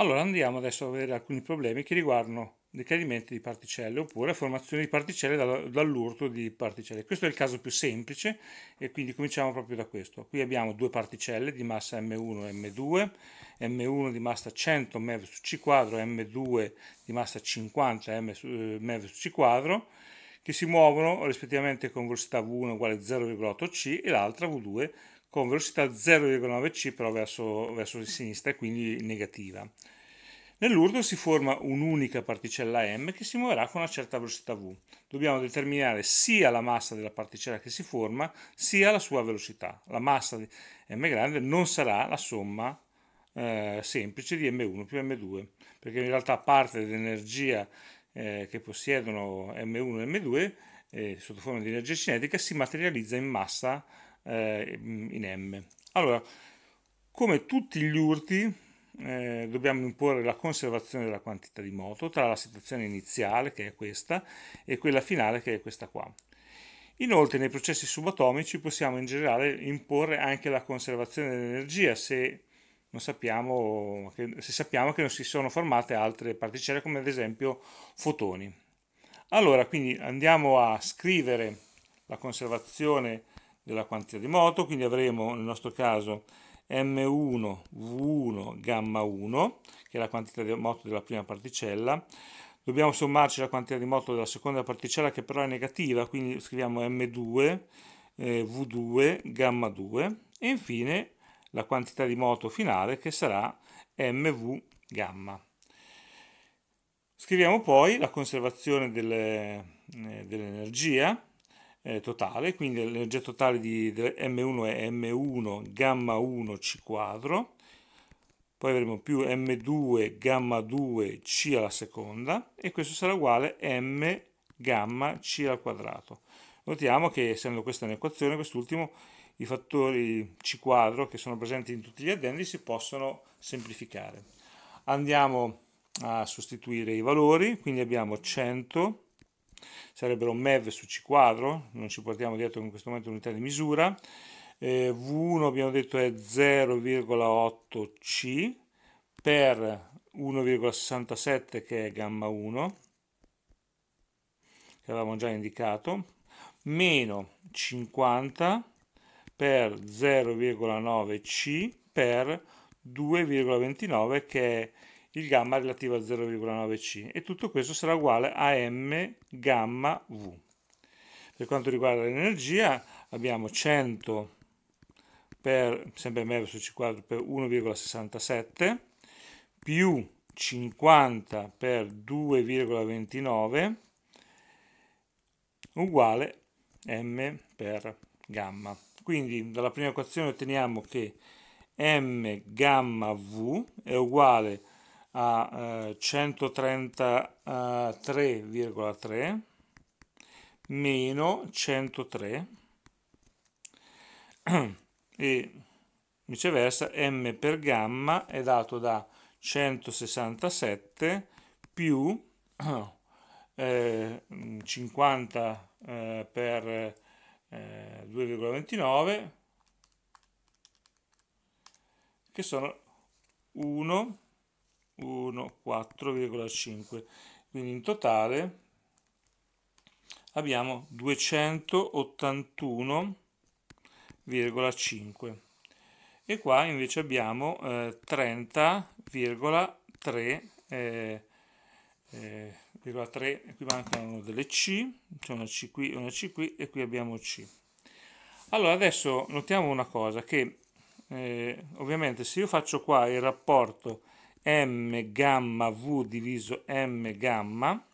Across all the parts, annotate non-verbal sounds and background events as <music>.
Allora andiamo adesso a vedere alcuni problemi che riguardano decaimenti di particelle oppure formazione di particelle dall'urto di particelle. Questo è il caso più semplice e quindi cominciamo proprio da questo. Qui abbiamo due particelle di massa M1 e M2, M1 di massa 100 MeV su C quadro, M2 di massa 50 eh, MeV su C quadro, che si muovono rispettivamente con velocità V1 uguale 0,8C e l'altra V2 con velocità 0,9c però verso, verso sinistra e quindi negativa. Nell'urto si forma un'unica particella m che si muoverà con una certa velocità v. Dobbiamo determinare sia la massa della particella che si forma, sia la sua velocità. La massa di m grande non sarà la somma eh, semplice di m1 più m2, perché in realtà parte dell'energia eh, che possiedono m1 e m2 eh, sotto forma di energia cinetica si materializza in massa eh, in M. Allora, come tutti gli urti, eh, dobbiamo imporre la conservazione della quantità di moto tra la situazione iniziale, che è questa, e quella finale, che è questa qua. Inoltre nei processi subatomici possiamo in generale imporre anche la conservazione dell'energia se, sappiamo che, se sappiamo che non si sono formate altre particelle come ad esempio fotoni. Allora quindi andiamo a scrivere la conservazione della quantità di moto, quindi avremo nel nostro caso M1, V1, gamma 1, che è la quantità di moto della prima particella, dobbiamo sommarci la quantità di moto della seconda particella che però è negativa, quindi scriviamo M2, eh, V2, gamma 2 e infine la quantità di moto finale che sarà MV gamma. Scriviamo poi la conservazione eh, dell'energia, eh, totale, quindi l'energia totale di, M1 è M1 gamma 1 C quadro, poi avremo più M2 gamma 2 C alla seconda e questo sarà uguale M gamma C al quadrato. Notiamo che essendo questa un'equazione, quest'ultimo, i fattori C quadro che sono presenti in tutti gli addendi si possono semplificare. Andiamo a sostituire i valori, quindi abbiamo 100 sarebbero MEV su C 4 non ci portiamo dietro in questo momento l'unità di misura, eh, V1 abbiamo detto è 0,8C per 1,67 che è gamma 1, che avevamo già indicato, meno 50 per 0,9C per 2,29 che è il gamma relativo a 0,9C e tutto questo sarà uguale a m gamma V. Per quanto riguarda l'energia abbiamo 100 per, sempre m su c quadro per 1,67 più 50 per 2,29 uguale m per gamma. Quindi dalla prima equazione otteniamo che m gamma v è uguale a a 133,3 eh, meno 103 <clears throat> e viceversa m per gamma è dato da 167 più <clears throat> eh, 50 eh, per eh, 2,29 che sono 1 1, 4,5. Quindi in totale abbiamo 281,5 e qua invece abbiamo eh, 30,3 eh, eh, 3, qui mancano delle C, c'è una C qui, una C qui e qui abbiamo C. Allora adesso notiamo una cosa che eh, ovviamente se io faccio qua il rapporto m gamma v diviso m gamma,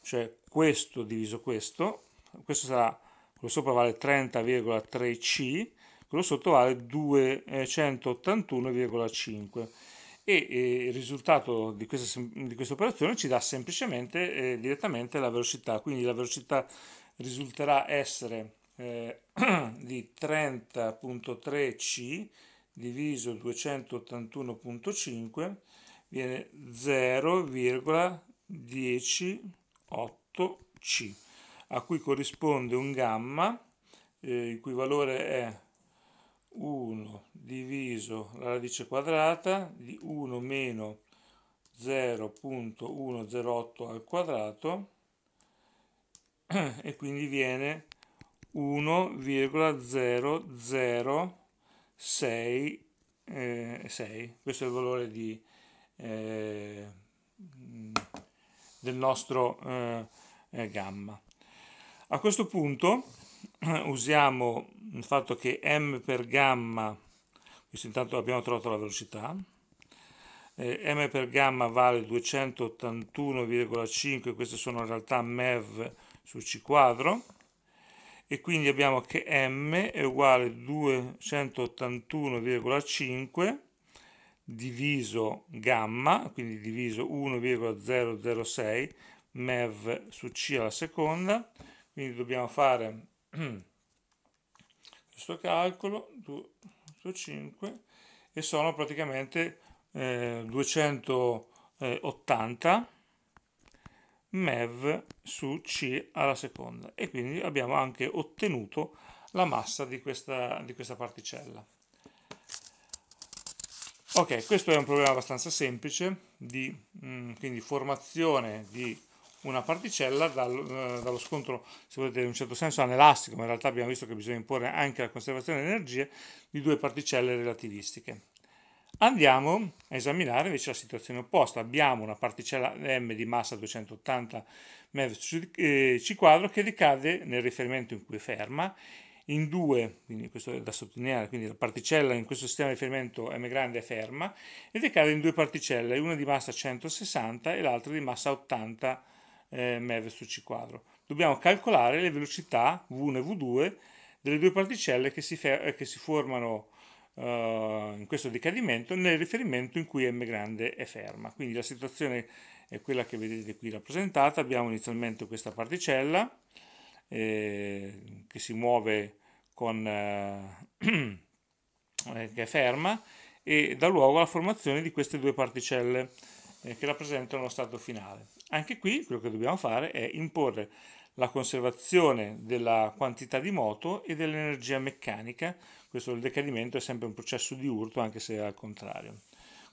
cioè questo diviso questo, questo sarà, quello sopra vale 30,3C, quello sotto vale 281,5 e il risultato di questa, di questa, operazione ci dà semplicemente eh, direttamente la velocità, quindi la velocità risulterà essere eh, <clears throat> di 30.3C diviso 281.5 viene 0,108C, a cui corrisponde un gamma, eh, il cui valore è 1 diviso la radice quadrata di 1 meno 0.108 al quadrato <clears throat> e quindi viene 1,006 eh, questo è il valore di eh, del nostro eh, eh, gamma. A questo punto <clears throat> usiamo il fatto che m per gamma, questo intanto abbiamo trovato la velocità, eh, m per gamma vale 281,5, queste sono in realtà mev su c quadro, e quindi abbiamo che m è uguale a 281,5 diviso gamma, quindi diviso 1,006 MEV su C alla seconda, quindi dobbiamo fare <clears throat> questo calcolo, 2 5, e sono praticamente eh, 280 MEV su C alla seconda e quindi abbiamo anche ottenuto la massa di questa, di questa particella. Ok, questo è un problema abbastanza semplice di mh, mm, quindi formazione di una particella dal, eh, dallo scontro, se volete, in un certo senso anelastico, ma in realtà abbiamo visto che bisogna imporre anche la conservazione di energie di due particelle relativistiche. Andiamo a esaminare invece la situazione opposta. Abbiamo una particella m di massa 280 mv c quadro che ricade nel riferimento in cui è ferma in due, quindi questo è da sottolineare, quindi la particella in questo sistema di riferimento M grande è ferma, e decade in due particelle, una di massa 160 e l'altra di massa 80 eh, MeV su C quadro. Dobbiamo calcolare le velocità V1 e V2 delle due particelle che si, eh, che si formano eh, in questo decadimento nel riferimento in cui M grande è ferma. Quindi la situazione è quella che vedete qui rappresentata, abbiamo inizialmente questa particella, eh, che si muove con, eh, <clears throat> eh, che è ferma e dà luogo alla formazione di queste due particelle eh, che rappresentano lo stato finale. Anche qui quello che dobbiamo fare è imporre la conservazione della quantità di moto e dell'energia meccanica. Questo il decadimento è sempre un processo di urto, anche se è al contrario.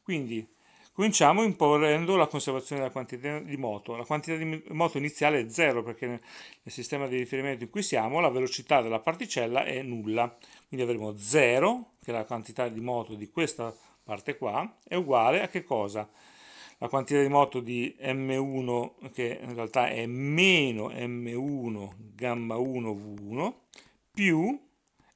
Quindi Cominciamo imponendo la conservazione della quantità di moto. La quantità di moto iniziale è 0 perché nel sistema di riferimento in cui siamo la velocità della particella è nulla. Quindi avremo 0, che è la quantità di moto di questa parte qua, è uguale a che cosa? La quantità di moto di M1 che in realtà è meno M1 gamma 1 V1 più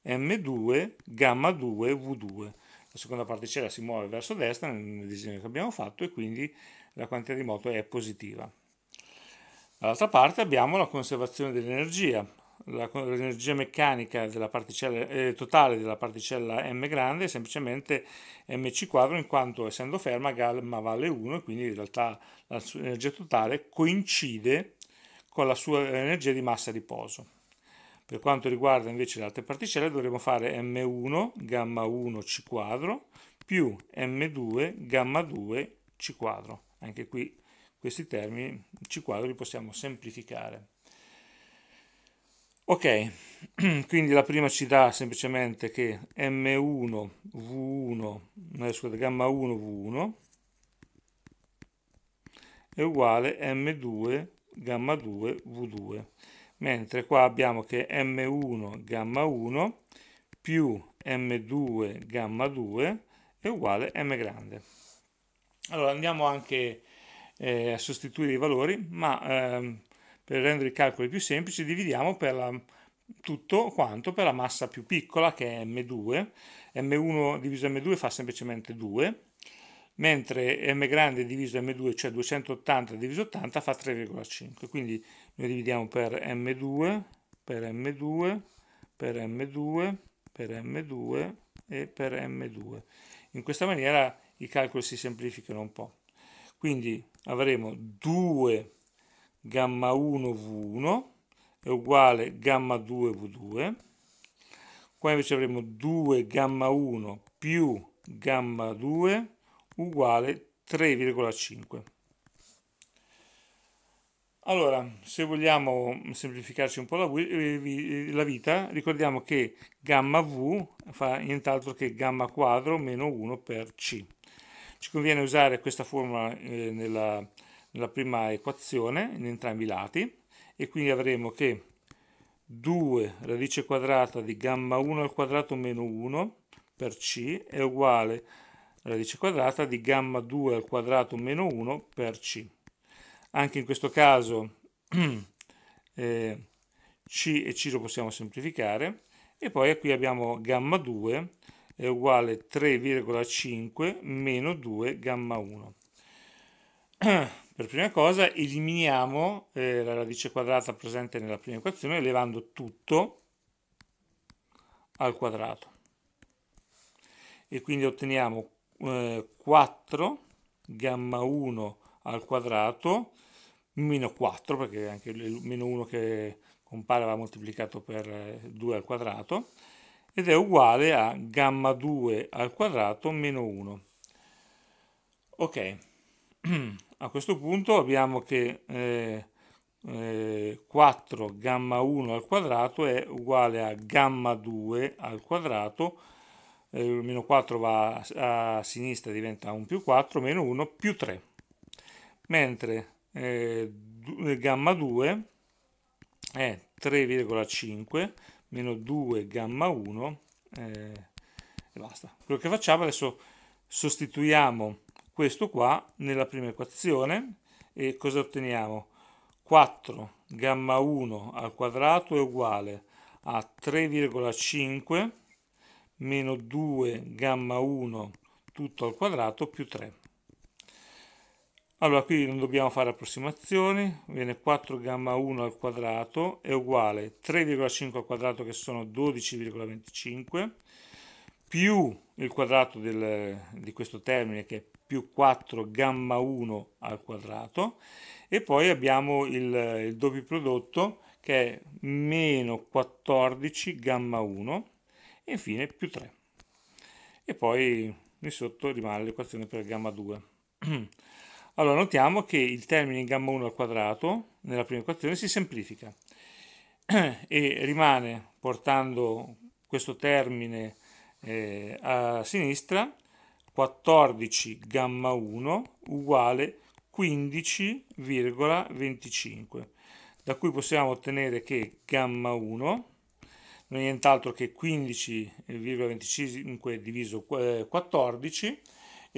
M2 gamma 2 V2 la seconda particella si muove verso destra nel disegno che abbiamo fatto e quindi la quantità di moto è positiva. Dall'altra parte abbiamo la conservazione dell'energia, l'energia meccanica della eh, totale della particella m grande è semplicemente mc quadro in quanto essendo ferma gamma vale 1 e quindi in realtà la sua energia totale coincide con la sua energia di massa riposo. Per quanto riguarda invece le altre particelle dovremo fare m1 gamma 1 c quadro più m2 gamma 2 c quadro. Anche qui questi termini c quadro li possiamo semplificare. Ok, <clears throat> quindi la prima ci dà semplicemente che m1 v1, scusate, gamma 1 v1 è uguale m2 gamma 2 v2 mentre qua abbiamo che m1 gamma 1 più m2 gamma 2 è uguale m grande. Allora andiamo anche eh, a sostituire i valori, ma ehm, per rendere i calcoli più semplici dividiamo per la, tutto quanto per la massa più piccola che è m2, m1 diviso m2 fa semplicemente 2, mentre m grande diviso m2, cioè 280 diviso 80 fa 3,5, quindi noi dividiamo per M2, per M2, per M2, per M2 e per M2. In questa maniera i calcoli si semplificano un po'. Quindi avremo 2 gamma 1 V1 è uguale gamma 2 V2. Qua invece avremo 2 gamma 1 più gamma 2 uguale 3,5. Allora, se vogliamo semplificarci un po' la, eh, eh, la, vita, ricordiamo che gamma V fa nient'altro che gamma quadro meno 1 per C. Ci conviene usare questa formula eh, nella, nella, prima equazione, in entrambi i lati, e quindi avremo che 2 radice quadrata di gamma 1 al quadrato meno 1 per C è uguale a radice quadrata di gamma 2 al quadrato meno 1 per C anche in questo caso <clears throat> eh, C e C lo possiamo semplificare e poi qui abbiamo gamma 2 è uguale 3,5 meno 2 gamma 1. <clears throat> Per prima cosa eliminiamo eh, la radice quadrata presente nella prima equazione elevando tutto al quadrato e quindi otteniamo eh, 4 gamma 1 al quadrato meno 4 perché anche il meno 1 che compare va moltiplicato per 2 eh, al quadrato ed è uguale a gamma 2 al quadrato meno 1 ok <clears throat> a questo punto abbiamo che eh, eh, 4 gamma 1 al quadrato è uguale a gamma 2 al quadrato eh, il meno 4 va a, a sinistra diventa 1 più 4 meno 1 più 3 mentre eh, eh, gamma 2 è 3,5 meno 2 gamma 1 eh, e basta. Quello che facciamo adesso sostituiamo questo qua nella prima equazione e cosa otteniamo? 4 gamma 1 al quadrato è uguale a 3,5 meno 2 gamma 1 tutto al quadrato più 3. Allora, qui non dobbiamo fare approssimazioni, viene 4 gamma 1 al quadrato è uguale 3,5 al quadrato che sono 12,25 più il quadrato del, di questo termine che è più 4 gamma 1 al quadrato e poi abbiamo il, il doppio prodotto che è meno 14 gamma 1 e infine più 3 e poi di sotto rimane l'equazione per gamma 2 <clears throat> Allora, notiamo che il termine in gamma 1 al quadrato nella prima equazione si semplifica <clears throat> e rimane, portando questo termine eh, a sinistra, 14 gamma 1 uguale 15,25, da cui possiamo ottenere che gamma 1 non è nient'altro che 15,25 diviso 14 eh,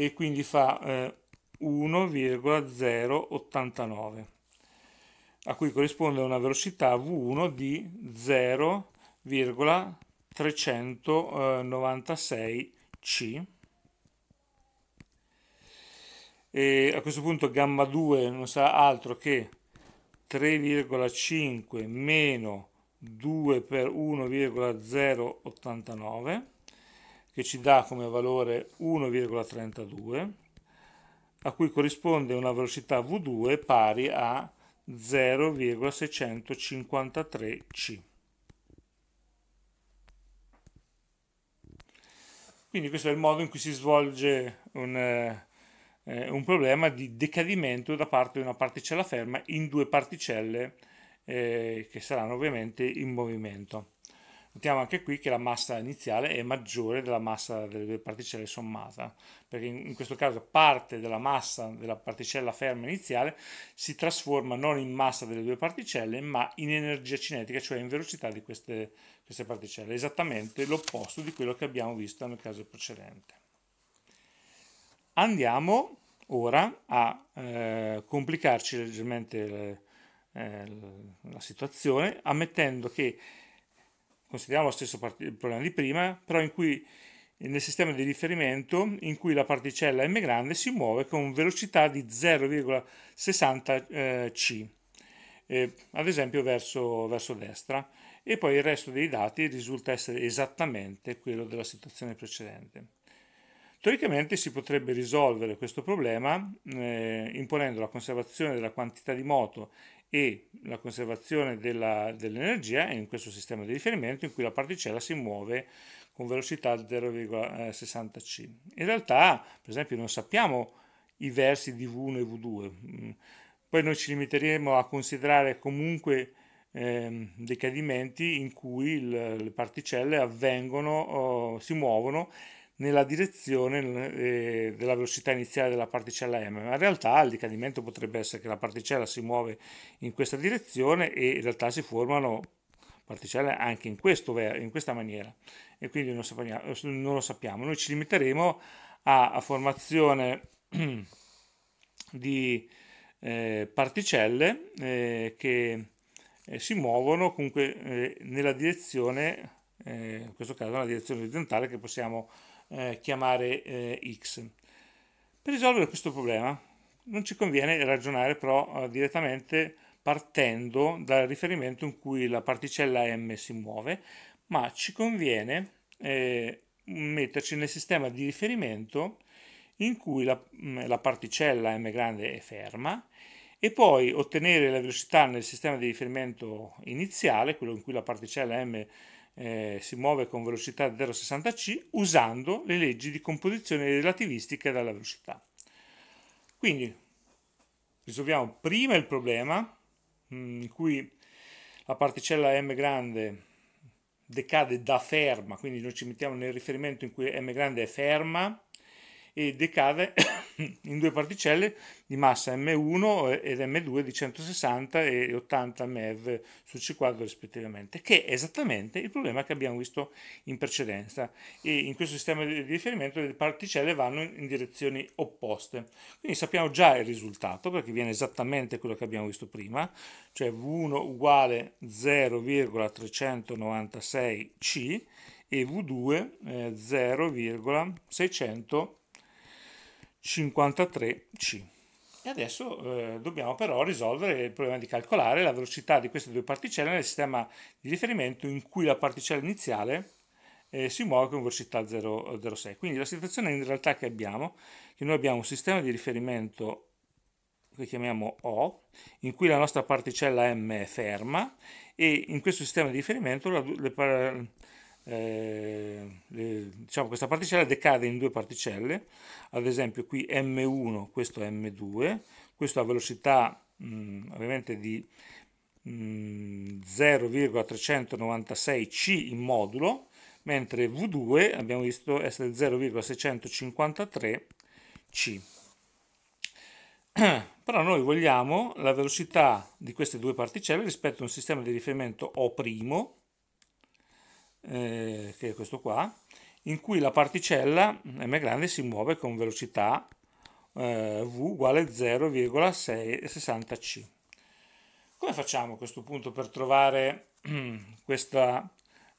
e quindi fa eh, 1,089 a cui corrisponde una velocità V1 di 0,396c e a questo punto gamma 2 non sarà altro che 3,5 meno 2 per 1,089 che ci dà come valore 1,32 a cui corrisponde una velocità V2 pari a 0,653C. Quindi questo è il modo in cui si svolge un, eh, un problema di decadimento da parte di una particella ferma in due particelle eh, che saranno ovviamente in movimento. Notiamo anche qui che la massa iniziale è maggiore della massa delle due particelle sommata, perché in questo caso parte della massa della particella ferma iniziale si trasforma non in massa delle due particelle, ma in energia cinetica, cioè in velocità di queste, queste particelle, esattamente l'opposto di quello che abbiamo visto nel caso precedente. Andiamo ora a eh, complicarci leggermente eh, eh la situazione, ammettendo che consideriamo lo stesso part- problema di prima, però in cui nel sistema di riferimento in cui la particella m grande si muove con velocità di 0,60 eh, c, eh, ad esempio verso, verso destra, e poi il resto dei dati risulta essere esattamente quello della situazione precedente. Teoricamente si potrebbe risolvere questo problema eh, imponendo la conservazione della quantità di moto e la conservazione della, dell'energia in questo sistema di riferimento in cui la particella si muove con velocità 0,60c. In realtà, per esempio, non sappiamo i versi di V1 e V2, mm. poi noi ci limiteremo a considerare comunque ehm, dei cadimenti in cui il, le particelle avvengono, oh, si muovono nella direzione eh, della velocità iniziale della particella m, ma in realtà il decadimento potrebbe essere che la particella si muove in questa direzione e in realtà si formano particelle anche in, questo, in questa maniera e quindi non, sappiamo, non lo sappiamo. Noi ci limiteremo a, a formazione <clears throat> di eh, particelle eh, che eh, si muovono comunque eh, nella direzione, eh, in questo caso nella direzione orizzontale che possiamo eh, chiamare eh, x. Per risolvere questo problema non ci conviene ragionare però eh, direttamente partendo dal riferimento in cui la particella m si muove, ma ci conviene eh, metterci nel sistema di riferimento in cui la, mm, la, particella m grande è ferma e poi ottenere la velocità nel sistema di riferimento iniziale, quello in cui la particella m eh, si muove con velocità 0,60c usando le leggi di composizione relativistiche della velocità. Quindi risolviamo prima il problema mm, in cui la particella m grande decade da ferma, quindi noi ci mettiamo nel riferimento in cui m grande è ferma e decade in due particelle di massa m1 ed m2 di 160 e 80 MeV su C2 rispettivamente, che è esattamente il problema che abbiamo visto in precedenza. E in questo sistema di riferimento le particelle vanno in direzioni opposte. Quindi sappiamo già il risultato, perché viene esattamente quello che abbiamo visto prima, cioè V1 uguale 0,396C e V2 eh, 0,600 53C. E adesso eh, dobbiamo però risolvere il problema di calcolare la velocità di queste due particelle nel sistema di riferimento in cui la particella iniziale eh, si muove con velocità 0,06. Quindi la situazione in realtà che abbiamo, che noi abbiamo un sistema di riferimento che chiamiamo O, in cui la nostra particella M è ferma e in questo sistema di riferimento la, le, eh, le, diciamo questa particella decade in due particelle, ad esempio qui M1, questo M2, questo a velocità mh, ovviamente di 0,396C in modulo, mentre V2 abbiamo visto essere 0,653C. <clears throat> Però noi vogliamo la velocità di queste due particelle rispetto a un sistema di riferimento O', eh, che è questo qua, in cui la particella mm, m grande si muove con velocità eh, v uguale 0,660c. Come facciamo a questo punto per trovare mm, questa,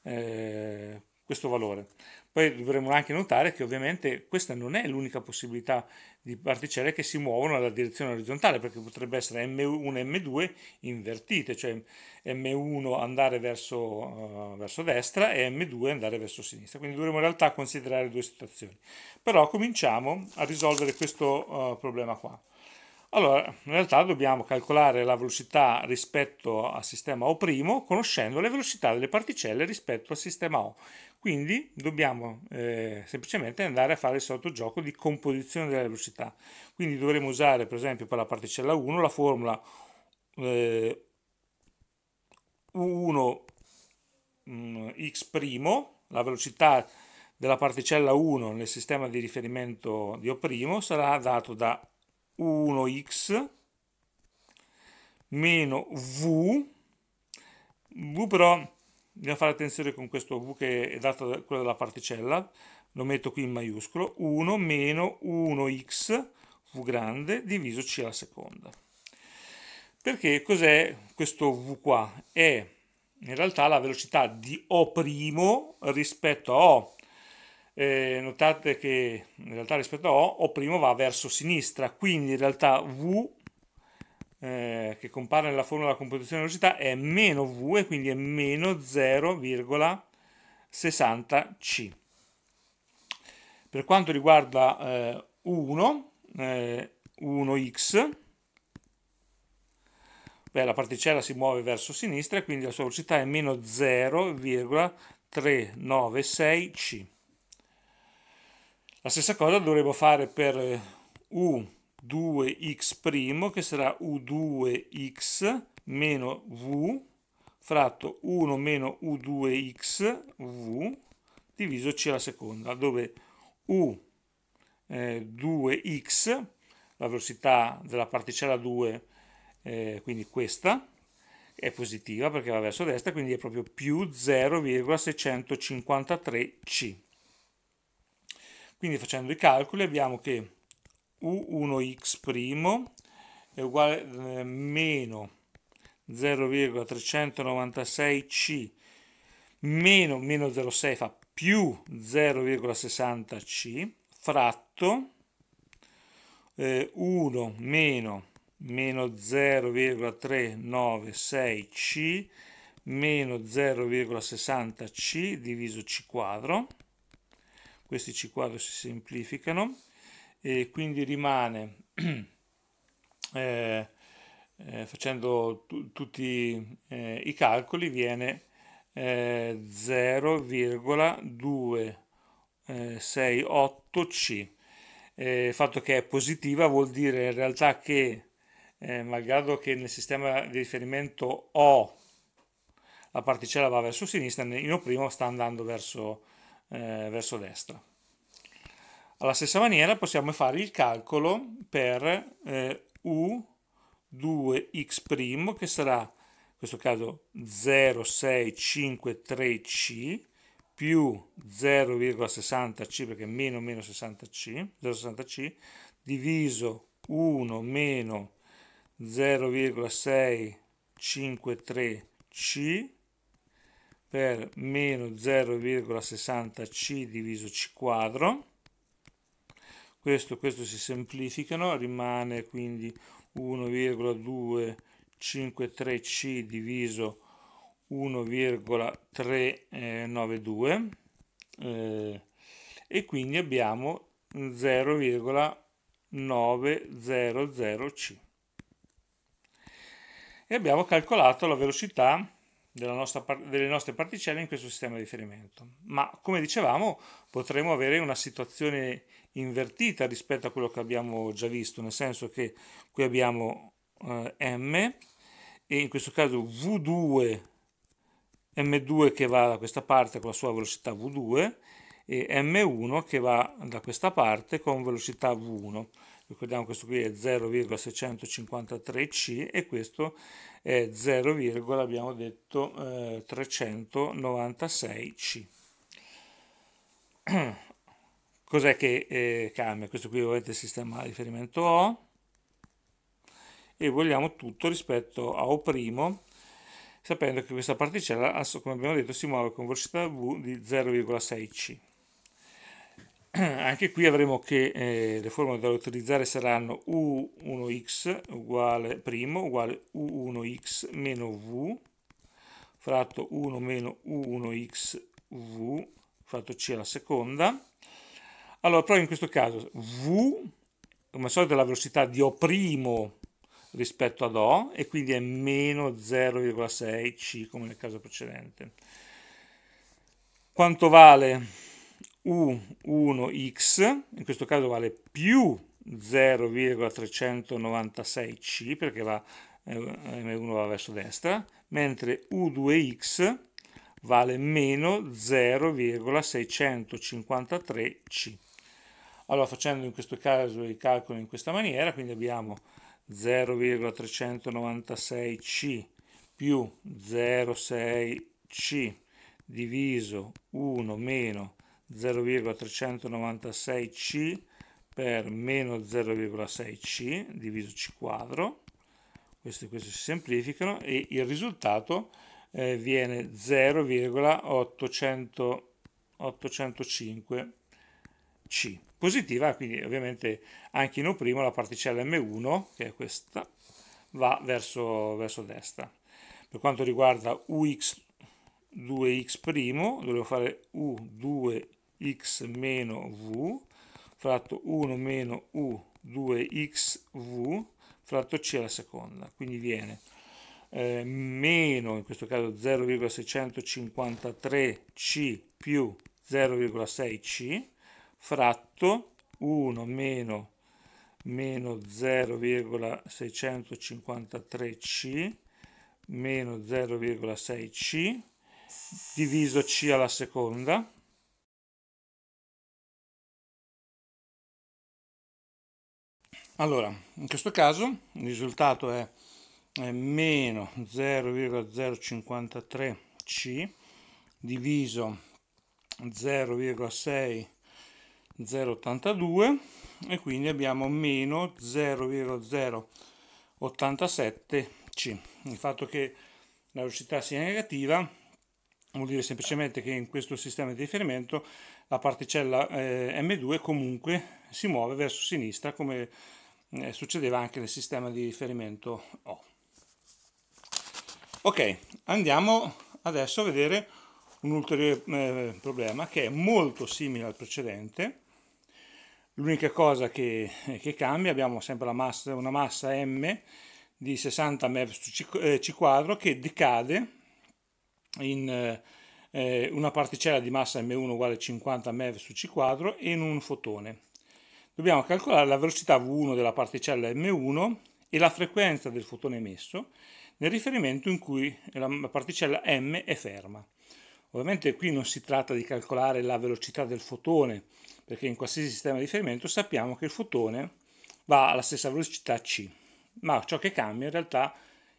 eh, questo valore? Poi dovremo anche notare che ovviamente questa non è l'unica possibilità di particelle che si muovono nella direzione orizzontale, perché potrebbe essere M1 e M2 invertite, cioè M1 andare verso, uh, verso, destra e M2 andare verso sinistra. Quindi dovremo in realtà considerare due situazioni. Però cominciamo a risolvere questo uh, problema qua. Allora, in realtà dobbiamo calcolare la velocità rispetto al sistema O' conoscendo le velocità delle particelle rispetto al sistema O. Quindi dobbiamo eh, semplicemente andare a fare il solito gioco di composizione della velocità. Quindi dovremo usare per esempio per la particella 1 la formula eh, 1 mm, x la velocità della particella 1 nel sistema di riferimento di O' sarà dato da 1x meno v v però dobbiamo fare attenzione con questo v che è dato da quella della particella lo metto qui in maiuscolo 1 meno 1x v grande diviso c alla seconda perché cos'è questo v qua? è in realtà la velocità di O' rispetto a O eh, notate che in realtà rispetto a O, O' primo va verso sinistra, quindi in realtà V eh, che compare nella formula della composizione della velocità è meno V e quindi è meno 0,60C. Per quanto riguarda eh, 1, 1x, eh, beh, la particella si muove verso sinistra e quindi la sua velocità è meno 0,396C. La stessa cosa dovremo fare per eh, U2x' che sarà U2x meno V fratto 1 meno U2x V diviso C alla seconda, dove U2x, eh, la velocità della particella 2, eh, quindi questa, è positiva perché va verso destra, quindi è proprio più 0,653C. Quindi facendo i calcoli abbiamo che u1x' è uguale a eh, meno 0,396c meno meno 0,6 fa più 0,60c fratto eh, 1 meno meno 0,396c meno 0,60c diviso c quadro questi C quadro si semplificano e quindi rimane <clears throat> eh, eh, facendo tutti eh, i calcoli viene 0,268C. Eh, eh, eh, il fatto che è positiva vuol dire in realtà che malgrado che nel sistema di riferimento O la particella va verso sinistra, in O' sta andando verso sinistra eh, verso destra. Alla stessa maniera possiamo fare il calcolo per eh, U2x' che sarà in questo caso 0,653C più 0,60C perché meno meno 60C, 0,60C diviso 1 meno 0,653C per meno 0,60c diviso c quadro. Questo, questo si semplificano, rimane quindi 1,253c diviso 1,392 eh, e quindi abbiamo 0,900c. E abbiamo calcolato la velocità par- delle nostre particelle in questo sistema di riferimento. Ma come dicevamo potremo avere una situazione invertita rispetto a quello che abbiamo già visto, nel senso che qui abbiamo eh, M e in questo caso V2, M2 che va da questa parte con la sua velocità V2 e M1 che va da questa parte con velocità V1 ricordiamo questo qui è 0,653C e questo è 0, abbiamo detto eh, 396C. <clears throat> Cos'è che eh, cambia? Questo qui ovviamente il sistema di riferimento O e vogliamo tutto rispetto a O' sapendo che questa particella, come abbiamo detto, si muove con velocità V di 0,6C. <clears throat> anche qui avremo che eh, le formule da utilizzare saranno u1x uguale primo uguale u1x meno v fratto 1 meno u1x v fratto c alla seconda. Allora, però in questo caso v come al solito è la velocità di O' primo rispetto ad O e quindi è meno 0,6C come nel caso precedente. Quanto vale U1x, in questo caso vale più 0,396c perché va, eh, M1 va verso destra, mentre U2x vale meno 0,653c. Allora facendo in questo caso i calcoli in questa maniera, quindi abbiamo 0,396c più 0,6c diviso 1 meno 0,396C per meno 0,6C diviso C quadro, questi, questi si semplificano e il risultato eh, viene 0,805C positiva, quindi ovviamente anche in O' la particella M1, che è questa, va verso, verso destra. Per quanto riguarda UX2X', dovevo fare U2X x meno v fratto 1 meno u 2xv fratto c alla seconda. Quindi viene eh, meno, in questo caso 0,653c più 0,6c fratto 1 meno, meno 0,653c meno 0,6c diviso c alla seconda Allora, in questo caso il risultato è, è meno 0,053C diviso 0,6082 e quindi abbiamo meno 0,087C. Il fatto che la velocità sia negativa vuol dire semplicemente che in questo sistema di riferimento la particella eh, M2 comunque si muove verso sinistra come eh, succedeva anche nel sistema di riferimento O. Ok, andiamo adesso a vedere un ulteriore eh, problema che è molto simile al precedente. L'unica cosa che, eh, che cambia, abbiamo sempre massa, una massa m di 60 MeV su C eh, quadro che decade in eh, una particella di massa m1 uguale a 50 MeV su C quadro in un fotone dobbiamo calcolare la velocità V1 della particella M1 e la frequenza del fotone emesso nel riferimento in cui la particella M è ferma. Ovviamente qui non si tratta di calcolare la velocità del fotone, perché in qualsiasi sistema di riferimento sappiamo che il fotone va alla stessa velocità c, ma ciò che cambia in realtà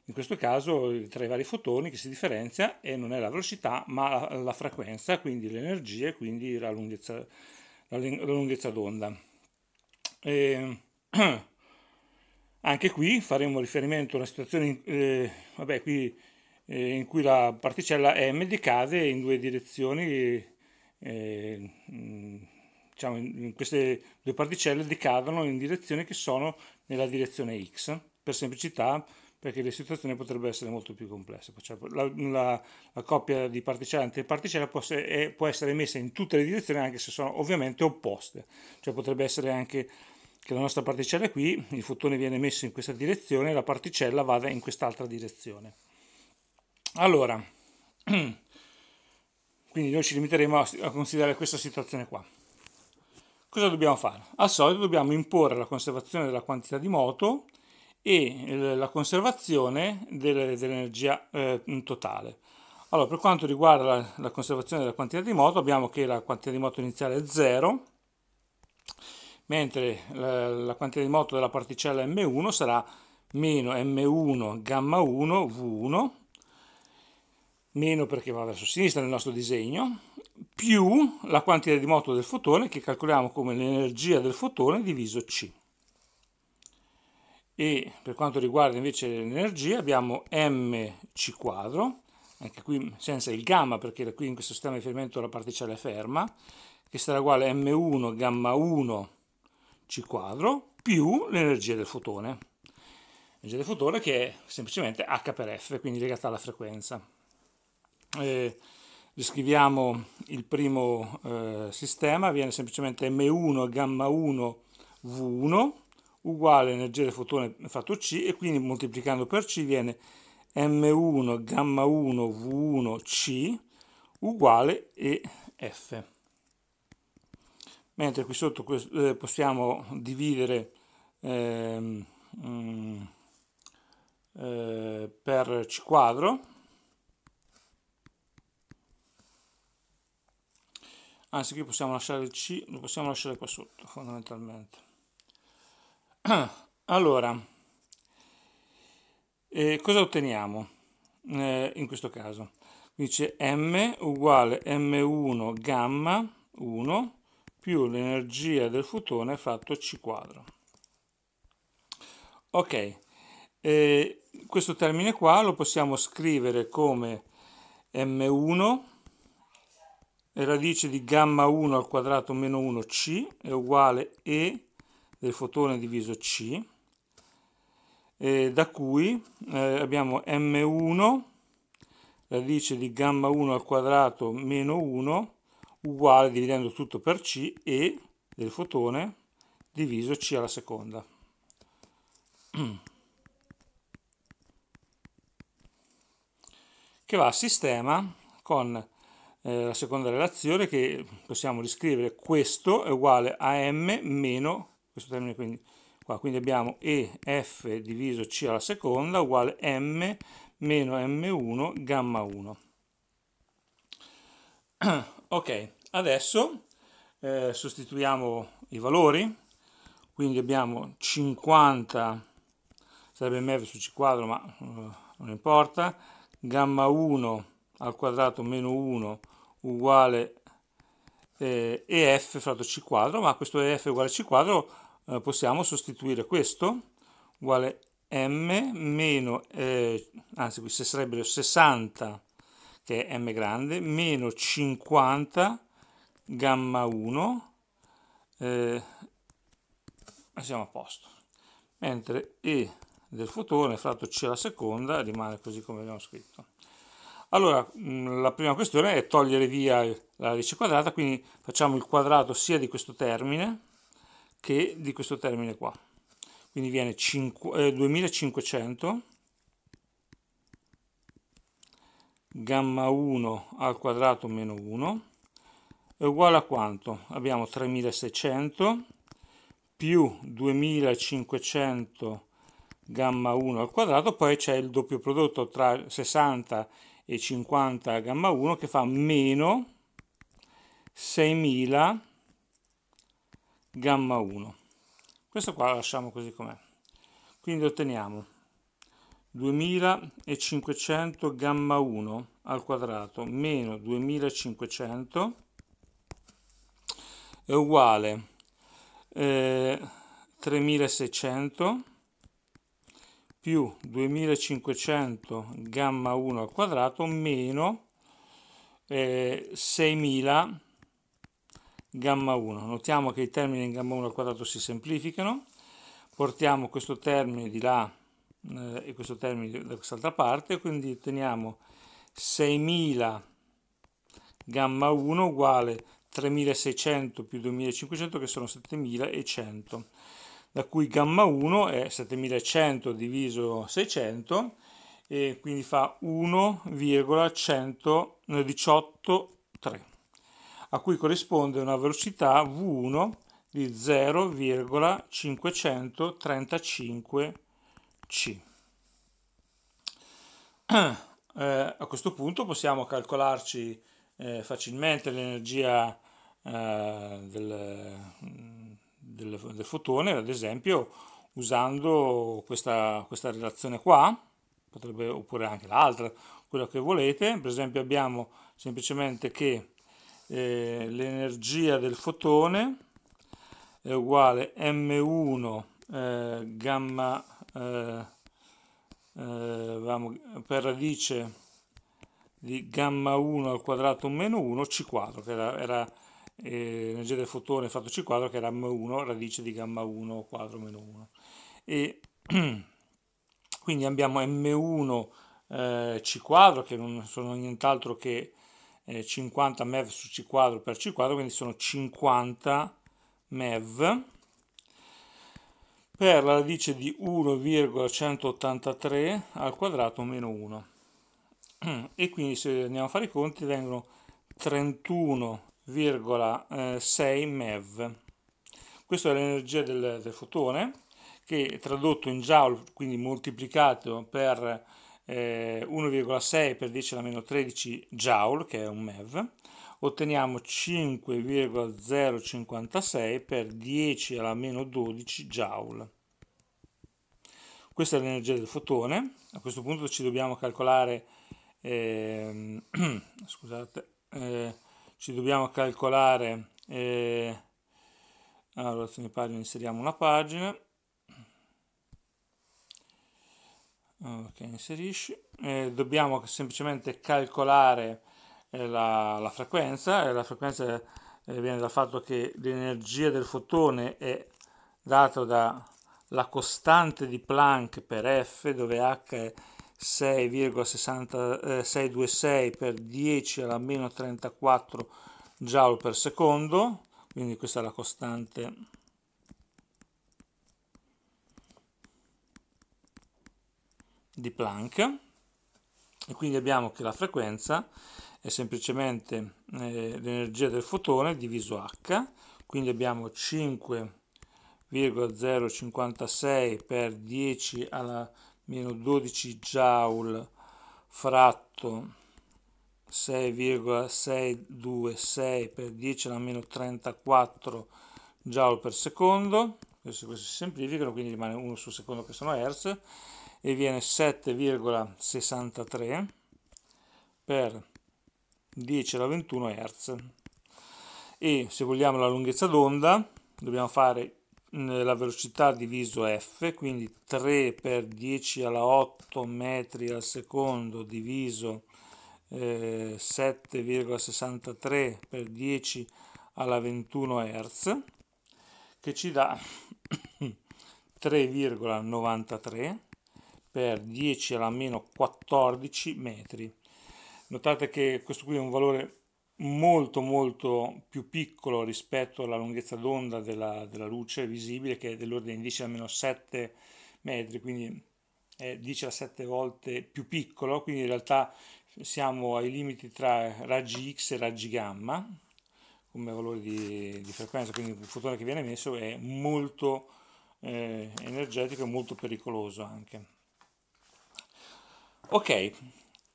in questo caso tra i vari fotoni che si differenzia e non è la velocità ma la, frequenza, quindi l'energia e quindi la lunghezza, la lunghezza d'onda. Eh, <clears throat> anche qui faremo riferimento a una situazione eh, vabbè, qui, eh, in cui la particella M decade in due direzioni, eh, mm, diciamo, queste due particelle decadono in direzioni che sono nella direzione X, per semplicità perché la situazione potrebbe essere molto più complessa. Cioè, la, la, la, coppia di particella e antiparticella può, eh, può essere messa in tutte le direzioni, anche se sono ovviamente opposte, cioè potrebbe essere anche che la nostra particella è qui, il fotone viene messo in questa direzione e la particella vada in quest'altra direzione. Allora, <clears throat> quindi noi ci limiteremo a considerare questa situazione qua. Cosa dobbiamo fare? Al solito dobbiamo imporre la conservazione della quantità di moto e eh, la conservazione dell'energia eh, totale. Allora, per quanto riguarda la conservazione della quantità di moto, abbiamo che la quantità di moto iniziale è 0 mentre la, la quantità di moto della particella M1 sarà meno M1 gamma 1 V1 meno perché va verso sinistra nel nostro disegno più la quantità di moto del fotone che calcoliamo come l'energia del fotone diviso C e per quanto riguarda invece l'energia abbiamo mc quadro anche qui senza il gamma perché qui in questo sistema di riferimento la particella è ferma che sarà uguale a m1 gamma 1 c quadro più l'energia del fotone. L'energia del fotone che è semplicemente H per F, quindi legata alla frequenza. Eh, riscriviamo il primo eh, sistema, viene semplicemente M1 gamma 1 V1 uguale energia del fotone fatto C e quindi moltiplicando per C viene M1 gamma 1 V1 C uguale EF mentre qui sotto eh, possiamo dividere eh, eh, per C quadro anzi qui possiamo lasciare il C lo possiamo lasciare qua sotto fondamentalmente <clears throat> allora eh, cosa otteniamo eh, in questo caso? Qui c'è m uguale m1 gamma 1 più l'energia del fotone fratto C quadro. Ok, e questo termine qua lo possiamo scrivere come m1 radice di gamma 1 al quadrato meno 1c è uguale e del fotone diviso c, da cui eh, abbiamo m1 radice di gamma 1 al quadrato meno 1 uguale dividendo tutto per C e del fotone diviso C alla seconda. Che va a sistema con eh, la seconda relazione che possiamo riscrivere questo è uguale a m meno questo termine quindi qua quindi abbiamo EF diviso C alla seconda uguale m meno m1 gamma 1 <clears throat> Ok, adesso eh, sostituiamo i valori, quindi abbiamo 50, sarebbe meglio su C quadro ma eh, non importa, gamma 1 al quadrato meno 1 uguale eh, EF fratto C quadro, ma questo EF uguale C quadro eh, possiamo sostituire questo uguale M meno, eh, anzi qui sarebbero 60 che è m grande, meno 50 gamma 1, eh, siamo a posto. Mentre E del fotone fratto C alla seconda rimane così come abbiamo scritto. Allora, mm, la prima questione è togliere via la radice quadrata, quindi facciamo il quadrato sia di questo termine che di questo termine qua. Quindi viene 5, eh, 2500 gamma 1 al quadrato meno 1 è uguale a quanto? Abbiamo 3600 più 2500 gamma 1 al quadrato, poi c'è il doppio prodotto tra 60 e 50 gamma 1 che fa meno 6000 gamma 1. Questo qua lo lasciamo così com'è. Quindi otteniamo 2500 gamma 1 al quadrato meno 2500 è uguale eh, 3600 più 2500 gamma 1 al quadrato meno eh, 6000 gamma 1. Notiamo che i termini in gamma 1 al quadrato si semplificano, portiamo questo termine di là eh, e questo termine da quest'altra parte, quindi otteniamo 6000 gamma 1 uguale 3600 più 2500 che sono 7100, da cui gamma 1 è 7100 diviso 600 e quindi fa 1,183, eh, a cui corrisponde una velocità V1 di 0,535 c. <clears throat> Eh, a questo punto possiamo calcolarci eh, facilmente l'energia eh, del, del, del, fotone, ad esempio usando questa, questa relazione qua, potrebbe, oppure anche l'altra, quella che volete. Per esempio abbiamo semplicemente che eh, l'energia del fotone è uguale m1 eh, gamma eh, eh, per radice di gamma 1 al quadrato meno 1 c quadro che era, era eh, energia del fotone fatto c quadro che era m1 radice di gamma 1 quadro meno 1 e <clears throat> quindi abbiamo m1 eh, c quadro che non sono nient'altro che 50 eh, mev su c quadro per c quadro quindi sono 50 mev per la radice di 1,183 al quadrato meno 1 <clears throat> e quindi se andiamo a fare i conti vengono 31,6 MeV questa è l'energia del, del fotone che tradotto in joule quindi moltiplicato per eh, 1,6 per 10 alla meno 13 joule che è un MeV otteniamo 5,056 per 10 alla meno 12 joule. Questa è l'energia del fotone, a questo punto ci dobbiamo calcolare, eh, <clears throat> scusate, eh, ci dobbiamo calcolare, eh, allora, pagina, inseriamo una pagina, ok, inserisci, eh, dobbiamo semplicemente calcolare eh, la, la, frequenza, la frequenza eh, viene dal fatto che l'energia del fotone è data da la costante di Planck per f dove h è 6,626 eh, per 10 alla meno 34 joule per secondo quindi questa è la costante di Planck e quindi abbiamo che la frequenza è semplicemente eh, l'energia del fotone diviso h quindi abbiamo 5 0,056 per 10 alla meno 12 joule fratto 6,626 per 10 alla meno 34 joule per secondo questi, questi si semplificano quindi rimane 1 su secondo che sono hertz e viene 7,63 per 10 alla 21 hertz e se vogliamo la lunghezza d'onda dobbiamo fare la velocità diviso f, quindi 3 per 10 alla 8 metri al secondo diviso eh, 7,63 per 10 alla 21 Hz, che ci dà 3,93 <coughs> per 10 alla meno 14 metri. Notate che questo qui è un valore molto molto più piccolo rispetto alla lunghezza d'onda della, della luce visibile che è dell'ordine di 10 a meno 7 metri, quindi è 10 alla 7 volte più piccolo, quindi in realtà siamo ai limiti tra raggi X e raggi gamma come valore di, di frequenza, quindi il fotone che viene emesso è molto eh, energetico e molto pericoloso anche. Ok,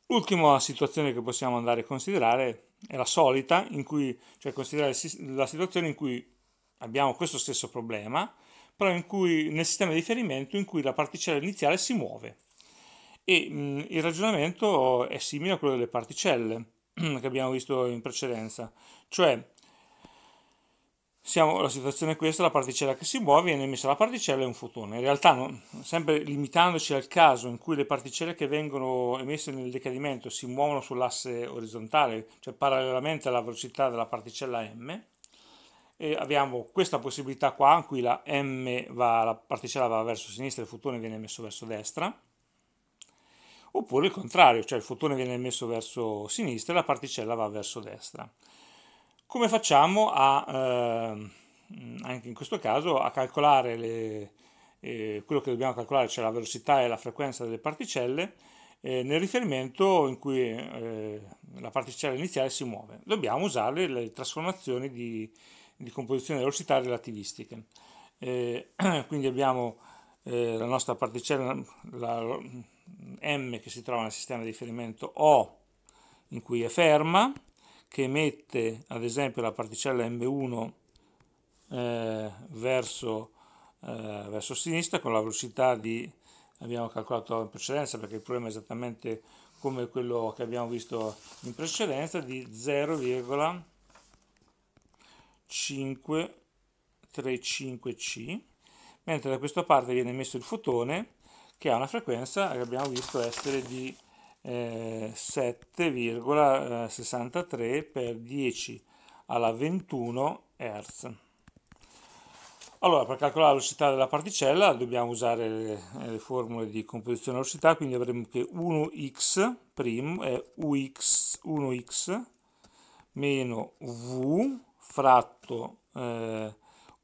l'ultima situazione che possiamo andare a considerare è la solita, in cui, cioè considerare la situazione in cui abbiamo questo stesso problema, però cui, nel sistema di riferimento in cui la particella iniziale si muove. E mh, il ragionamento è simile a quello delle particelle <clears throat> che abbiamo visto in precedenza, cioè siamo, la situazione è questa, la particella che si muove viene emessa la particella e un fotone. In realtà, no, sempre limitandoci al caso in cui le particelle che vengono emesse nel decadimento si muovono sull'asse orizzontale, cioè parallelamente alla velocità della particella m, abbiamo questa possibilità qua, in cui la, va, la particella va verso sinistra e il fotone viene emesso verso destra, oppure il contrario, cioè il fotone viene emesso verso sinistra e la particella va verso destra. Come facciamo a, eh, anche in questo caso, a calcolare le, eh, quello che dobbiamo calcolare, cioè la velocità e la frequenza delle particelle, eh, nel riferimento in cui eh, la particella iniziale si muove? Dobbiamo usare le trasformazioni di, di composizione delle velocità relativistiche. Eh, <clears throat> quindi abbiamo eh, la nostra particella la, m che si trova nel sistema di riferimento O in cui è ferma che emette ad esempio la particella M1 eh, verso, eh, verso sinistra con la velocità di abbiamo calcolato in precedenza perché il problema è esattamente come quello che abbiamo visto in precedenza di 0,535C mentre da questa parte viene emesso il fotone che ha una frequenza che abbiamo visto essere di eh, 7,63 per 10 alla 21 Hz. Allora, per calcolare la velocità della particella dobbiamo usare le, eh, le formule di composizione velocità, quindi avremo che 1x' è ux, 1x meno v fratto eh,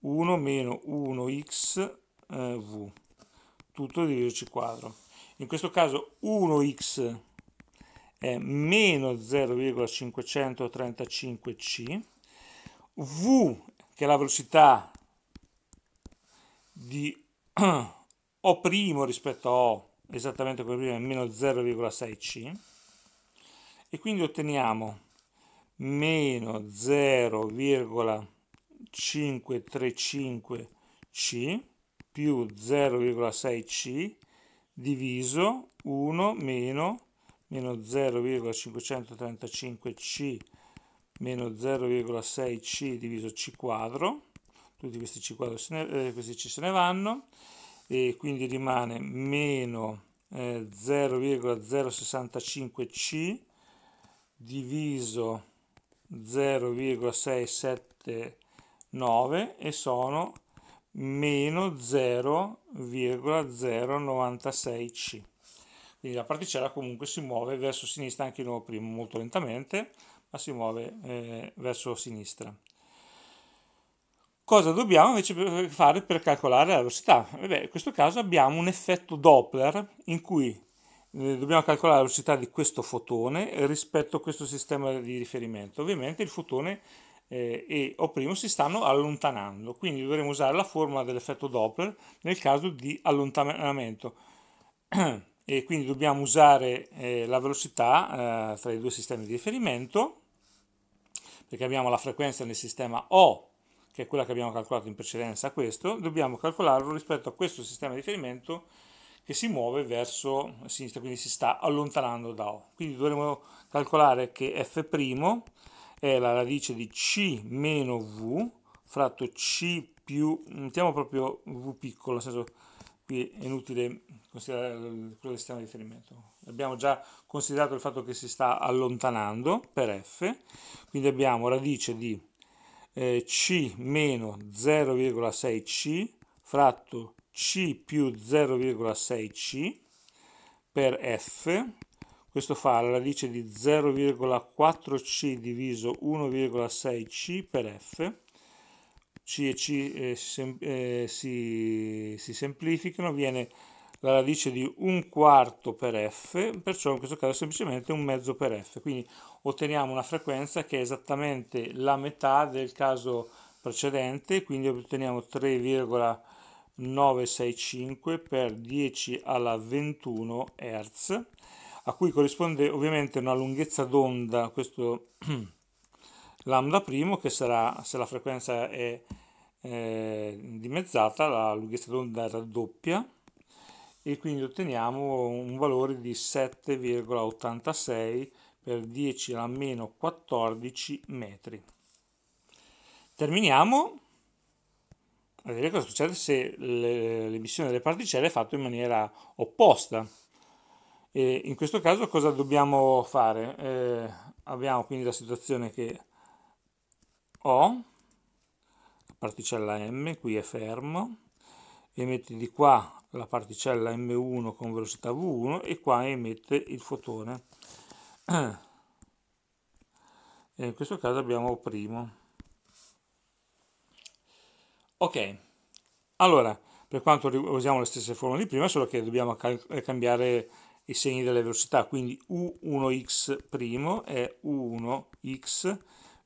1 meno 1x eh, v, tutto diviso quadro. In questo caso 1x è meno 0,535c, v che è la velocità di <clears throat> O' rispetto a O, esattamente come prima, è meno 0,6c, e quindi otteniamo meno 0,535c più 0,6c diviso 1 meno meno 0,535C meno 0,6C diviso C quadro, tutti questi C quadro ne, eh, questi C se ne vanno, e quindi rimane meno eh, 0,065C diviso 0,679 e sono meno 0,096C. Quindi la particella comunque si muove verso sinistra anche in nuovo primo, molto lentamente, ma si muove eh, verso sinistra. Cosa dobbiamo invece fare per calcolare la velocità? Eh beh, in questo caso abbiamo un effetto Doppler in cui eh, dobbiamo calcolare la velocità di questo fotone rispetto a questo sistema di riferimento. Ovviamente il fotone eh, e O' si stanno allontanando, quindi dovremo usare la formula dell'effetto Doppler nel caso di allontanamento. <clears throat> e quindi dobbiamo usare eh, la velocità eh, tra i due sistemi di riferimento perché abbiamo la frequenza nel sistema O che è quella che abbiamo calcolato in precedenza questo dobbiamo calcolarlo rispetto a questo sistema di riferimento che si muove verso sinistra quindi si sta allontanando da O quindi dovremo calcolare che F' è la radice di C meno V fratto C più mettiamo proprio V piccolo nel senso qui è inutile considerare quello che stiamo riferimento. Abbiamo già considerato il fatto che si sta allontanando per f, quindi abbiamo radice di eh, c meno 0,6c fratto c più 0,6c per f, questo fa la radice di 0,4c diviso 1,6c per f, c e c eh, sem eh, si, si semplificano, viene la radice di un quarto per f, perciò in questo caso è semplicemente un mezzo per f, quindi otteniamo una frequenza che è esattamente la metà del caso precedente, quindi otteniamo 3,965 per 10 alla 21 Hz, a cui corrisponde ovviamente una lunghezza d'onda, questo <clears throat> lambda primo, che sarà, se la frequenza è eh, dimezzata, la lunghezza d'onda raddoppia, e quindi otteniamo un valore di 7,86 per 10 alla meno 14 metri. Terminiamo a vedere cosa succede se l'emissione delle particelle è fatta in maniera opposta. E in questo caso cosa dobbiamo fare? Eh, abbiamo quindi la situazione che O, particella M, qui è fermo, emette di qua la particella M1 con velocità V1 e qua emette il fotone. <clears throat> E in questo caso abbiamo primo. Ok, allora, per quanto usiamo le stesse formule di prima, solo che dobbiamo cambiare i segni delle velocità, quindi U1x' primo è U1x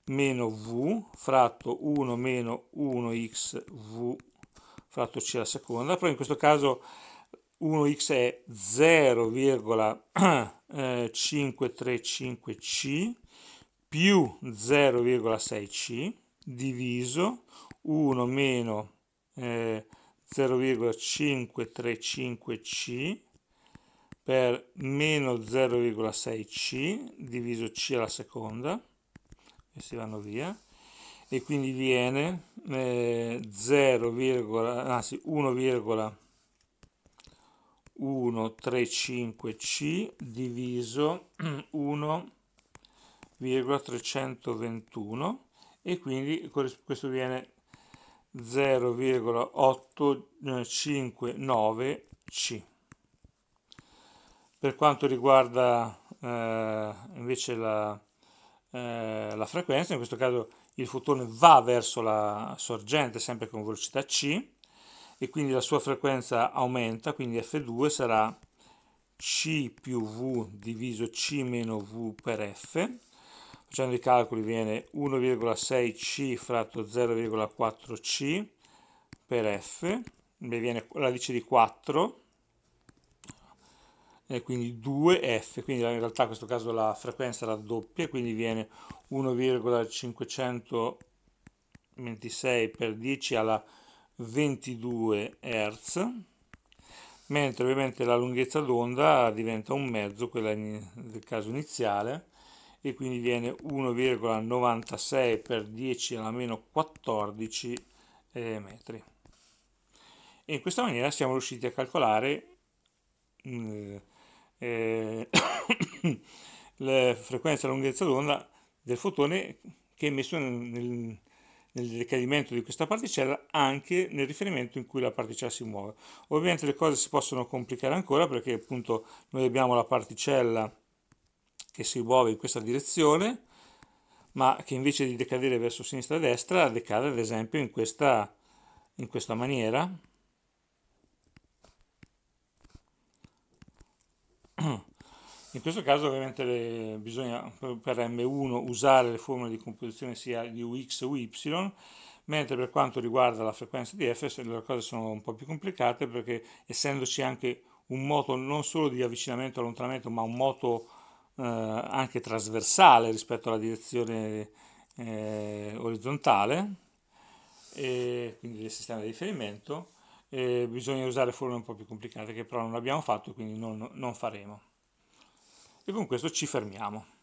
meno V fratto 1 meno 1xV fratto C alla seconda, però in questo caso 1x è 0,535c <clears throat> eh, più 0,6c diviso 1 meno eh, 0,535c per meno 0,6c diviso c alla seconda, e si vanno via, e quindi viene eh, 1,135C diviso 1,321 <clears throat> e quindi questo viene 0,859C. Eh, per quanto riguarda eh, invece la, eh, la frequenza, in questo caso il fotone va verso la sorgente sempre con velocità c e quindi la sua frequenza aumenta, quindi F2 sarà C più V diviso C meno V per F. Facendo i calcoli viene 1,6C fratto 0,4C per F, mi viene la radice di 4 eh, quindi 2F, quindi in realtà in questo caso la frequenza raddoppia, doppia, quindi viene 1,526 per 10 alla 22 Hz, mentre ovviamente la lunghezza d'onda diventa un mezzo, quella del caso iniziale, e quindi viene 1,96 per 10 alla meno 14 eh, metri. E in questa maniera siamo riusciti a calcolare eh, eh, la frequenza e <coughs> la lunghezza d'onda del fotone che è messo nel, nel decadimento di questa particella anche nel riferimento in cui la particella si muove. Ovviamente le cose si possono complicare ancora perché appunto noi abbiamo la particella che si muove in questa direzione ma che invece di decadere verso sinistra e destra decade ad esempio in questa, in questa maniera In questo caso ovviamente le, bisogna per M1 usare le formule di composizione sia di UX o Y, mentre per quanto riguarda la frequenza di F le cose sono un po' più complicate perché essendoci anche un moto non solo di avvicinamento e allontanamento ma un moto eh, anche trasversale rispetto alla direzione eh, orizzontale, quindi del sistema di riferimento, eh, bisogna usare formule un po' più complicate che però non abbiamo fatto quindi non, non faremo e con questo ci fermiamo.